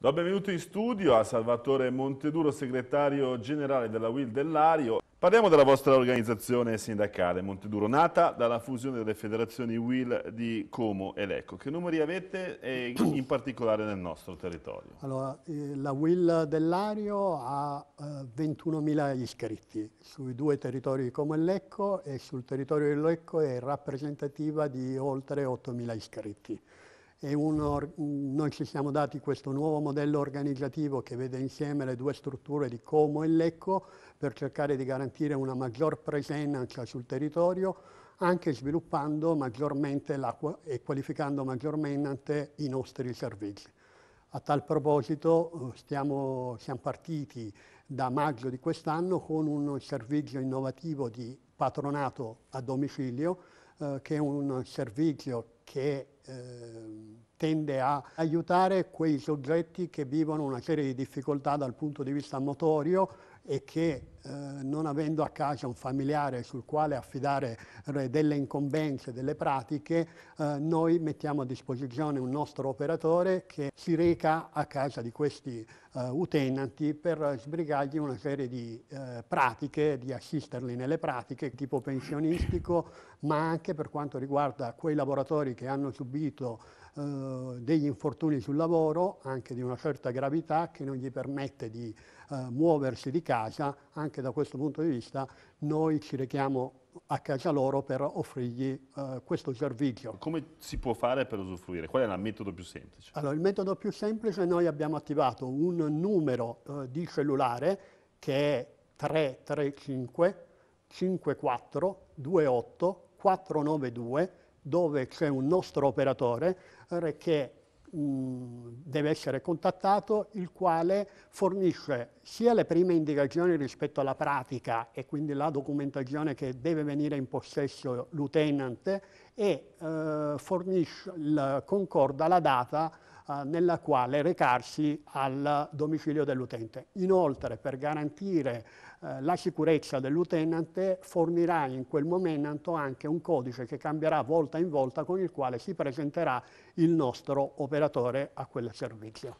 Do benvenuto in studio a Salvatore Monteduro, segretario generale della WIL dell'Ario. Parliamo della vostra organizzazione sindacale Monteduro, nata dalla fusione delle federazioni WIL di Como e Lecco. Che numeri avete e in particolare nel nostro territorio? Allora, eh, la WIL dell'Ario ha 21.000 eh, iscritti sui due territori di Como e Lecco e sul territorio di Lecco è rappresentativa di oltre 8.000 iscritti un, noi ci siamo dati questo nuovo modello organizzativo che vede insieme le due strutture di Como e Lecco per cercare di garantire una maggior presenza sul territorio, anche sviluppando maggiormente l'acqua e qualificando maggiormente i nostri servizi. A tal proposito stiamo, siamo partiti da maggio di quest'anno con un servizio innovativo di patronato a domicilio, eh, che è un servizio che eh, tende a aiutare quei soggetti che vivono una serie di difficoltà dal punto di vista motorio e che eh, non avendo a casa un familiare sul quale affidare eh, delle incombenze, delle pratiche, eh, noi mettiamo a disposizione un nostro operatore che si reca a casa di questi eh, utenti per sbrigargli una serie di eh, pratiche, di assisterli nelle pratiche tipo pensionistico, ma anche per quanto riguarda quei lavoratori che hanno subito eh, degli infortuni sul lavoro, anche di una certa gravità, che non gli permette di eh, muoversi di casa, anche da questo punto di vista noi ci rechiamo a casa loro per offrirgli eh, questo servizio. Come si può fare per usufruire? Qual è il metodo più semplice? Allora, il metodo più semplice noi abbiamo attivato un numero eh, di cellulare che è 335 54 28 492 dove c'è un nostro operatore eh, che Mm, deve essere contattato, il quale fornisce sia le prime indicazioni rispetto alla pratica e quindi la documentazione che deve venire in possesso l'utenant e eh, fornisce, concorda la data eh, nella quale recarsi al domicilio dell'utente. Inoltre, per garantire eh, la sicurezza dell'utente, fornirà in quel momento anche un codice che cambierà volta in volta con il quale si presenterà il nostro operatore a quel servizio.